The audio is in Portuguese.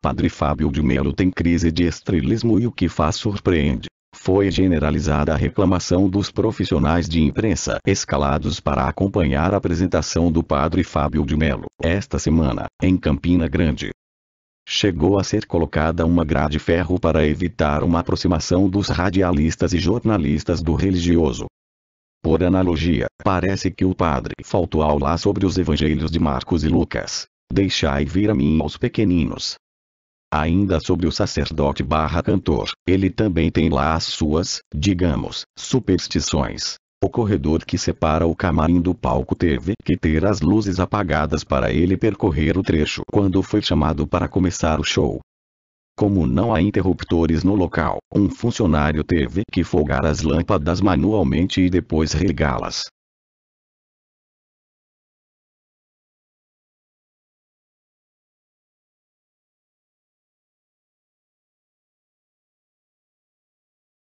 Padre Fábio de Melo tem crise de estrelismo e o que faz surpreende. Foi generalizada a reclamação dos profissionais de imprensa escalados para acompanhar a apresentação do padre Fábio de Melo, esta semana, em Campina Grande. Chegou a ser colocada uma grade ferro para evitar uma aproximação dos radialistas e jornalistas do religioso. Por analogia, parece que o padre faltou aula sobre os evangelhos de Marcos e Lucas. Deixai vir a mim aos pequeninos, Ainda sobre o sacerdote barra cantor, ele também tem lá as suas, digamos, superstições. O corredor que separa o camarim do palco teve que ter as luzes apagadas para ele percorrer o trecho quando foi chamado para começar o show. Como não há interruptores no local, um funcionário teve que folgar as lâmpadas manualmente e depois regá-las.